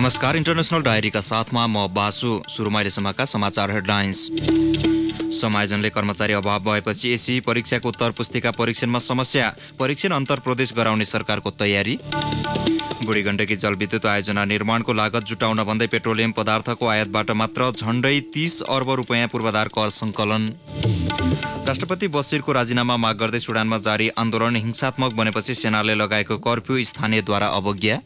नमस्कार इन्टरनेसनल डायरीका साथमा म बासु सुरुमा अहिलेसम्मका समाचार हेडलाइन्स समायोजनले कर्मचारी अभाव भएपछि एसी परीक्षाको उत्तर पुस्तिका परीक्षणमा समस्या परीक्षण अन्तर प्रदेश गराउने सरकारको तयारी बुढी गण्डकी जलविद्युत आयोजना निर्माणको लागत जुटाउन भन्दै पेट्रोलियम पदार्थको आयातबाट मात्र झन्डै तिस अर्ब रुपियाँ पूर्वाधार कर सङ्कलन राष्ट्रपति बसिरको राजीनामा माग गर्दै सुडानमा जारी आन्दोलन हिंसात्मक बनेपछि सेनाले लगाएको कर्फ्यू स्थानीयद्वारा अवज्ञा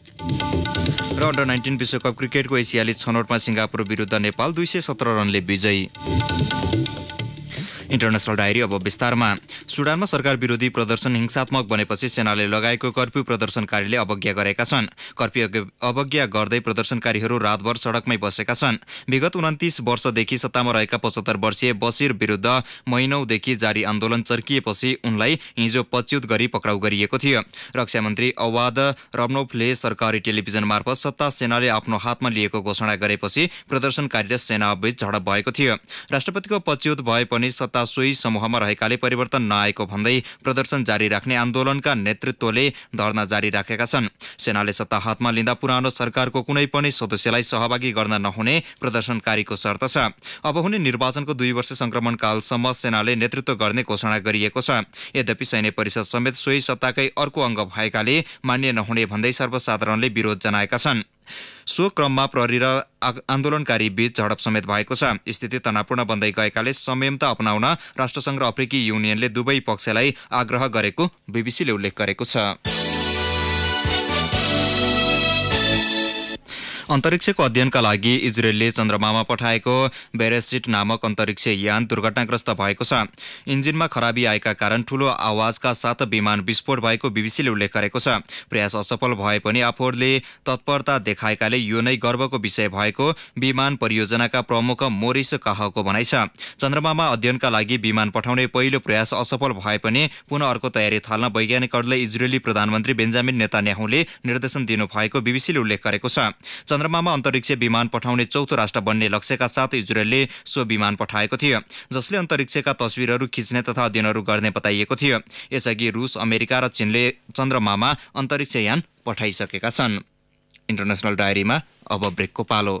र अन्डर नाइन्टिन विश्वकप क्रिकेटको एसियाली छनौटमा सिङ्गापुर विरुद्ध नेपाल दुई सय सत्र रनले विजयी इन्टरनेसनल डायरी अब विस्तारमा सुडानमा सरकार विरोधी प्रदर्शन हिंसात्मक बनेपछि सेनाले लगाएको कर्फ्यू प्रदर्शनकारीले अवज्ञा गरेका छन् कर्फ्यू अवज्ञा गर्दै प्रदर्शनकारीहरू रातभर सडकमै बसेका छन् विगत उन्तिस वर्षदेखि सत्तामा रहेका पचहत्तर वर्षीय बसिर विरुद्ध महिनौदेखि जारी आन्दोलन चर्किएपछि उनलाई हिजो पच्युत गरी पक्राउ गरिएको थियो रक्षा मन्त्री अवाद रमनौफले सरकारी टेलिभिजन मार्फत सत्ता सेनाले आफ्नो हातमा लिएको घोषणा गरेपछि प्रदर्शनकारी र सेनाबीच झडप भएको थियो राष्ट्रपतिको पच्युत भए पनि सत्ता जनता सोही समूहमा रहेकाले परिवर्तन नआएको भन्दै प्रदर्शन जारी राख्ने आन्दोलनका नेतृत्वले धरना जारी राखेका छन् सेनाले सत्ता हातमा लिँदा पुरानो सरकारको कुनै पनि सदस्यलाई सहभागी गर्न नहुने प्रदर्शनकारीको शर्त छ अब हुने निर्वाचनको दुई वर्ष सङ्क्रमणकालसम्म सेनाले नेतृत्व गर्ने घोषणा गरिएको छ यद्यपि सैन्य परिषद समेत सोही सत्ताकै अर्को अङ्ग भएकाले मान्य नहुने भन्दै सर्वसाधारणले विरोध जनाएका छन् सो क्रममा प्रहरी र आन्दोलनकारी बीच झडप समेत भएको छ स्थिति तनावपूर्ण बन्दै गएकाले संयमता अपनाउन राष्ट्रसङ्घ र अफ्रिकी युनियनले दुवै पक्षलाई आग्रह गरेको बिबिसीले उल्लेख गरेको छ अन्तरिक्षको अध्ययनका लागि इजरायलले चन्द्रमामा पठाएको बेरेसिट नामक अन्तरिक्ष यान दुर्घटनाग्रस्त भएको छ इन्जिनमा खराबी आएका कारण ठूलो आवाजका साथ विमान विस्फोट भएको बिबिसीले उल्लेख गरेको छ प्रयास असफल भए पनि आफूहरूले तत्परता देखाएकाले यो नै गर्वको विषय भएको विमान परियोजनाका प्रमुख मोरिस काहको भनाइ छ चन्द्रमामा अध्ययनका लागि विमान पठाउने पहिलो प्रयास असफल भए पनि पुनः अर्को तयारी थाल्न वैज्ञानिकहरूले इजरायली प्रधानमन्त्री बेन्जामिन नेतान्याहुले निर्देशन दिनुभएको बिबिसीले उल्लेख गरेको छ चन्द्रमामा अन्तरिक्ष विमान पठाउने चौथो राष्ट्र बन्ने लक्ष्यका साथ इजरायलले सो विमान पठाएको थियो जसले अन्तरिक्षका तस्विरहरू खिच्ने तथा अध्ययनहरू गर्ने बताइएको थियो यसअघि रुस अमेरिका र चीनले चन्द्रमामा अन्तरिक्षयान पठाइसकेका छन् इन्टरनेसनल डायरीमा अब ब्रेकको पालो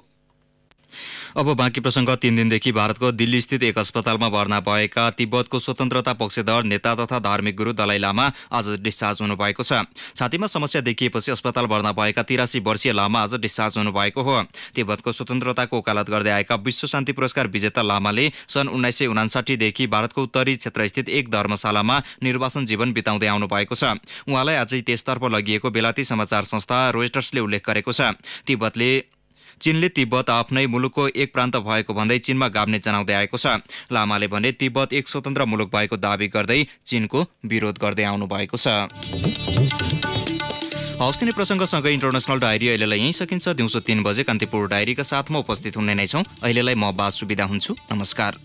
अब बाँकी प्रसङ्ग तिन दिनदेखि भारतको दिल्लीस्थित एक अस्पतालमा भर्ना भएका तिब्बतको स्वतन्त्रता पक्षधर नेता तथा धार्मिक गुरु दलाइ लामा आज डिस्चार्ज हुनुभएको छ छातीमा समस्या देखिएपछि अस्पताल भर्ना भएका तिरासी वर्षीय लामा आज डिस्चार्ज हुनुभएको हो तिब्बतको स्वतन्त्रताको ओकालत गर्दै आएका विश्व शान्ति पुरस्कार विजेता लामाले सन् उन्नाइस सय उनासाठीदेखि भारतको उत्तरी क्षेत्रस्थित एक धर्मशालामा निर्वाचन जीवन बिताउँदै आउनु भएको छ उहाँलाई आज त्यसतर्फ लगिएको बेलाती समाचार संस्था रोयटर्सले उल्लेख गरेको छ तिब्बतले चीनले तिब्बत आफ्नै मुलुकको एक प्रान्त भएको भन्दै चीनमा गाब्ने जनाउँदै आएको छ लामाले भने तिब्बत एक स्वतन्त्र मुलुक भएको दावी गर्दै चीनको विरोध गर्दै आउनु भएको छ हौस्तिनी प्रसङ्गसँग इन्टरनेसनल डायरी अहिलेलाई यहीँ सकिन्छ दिउँसो तिन बजे कान्तिपुर डायरीका साथमा उपस्थित हुने नै छौँ अहिलेलाई म बास सुविधा हुन्छु नमस्कार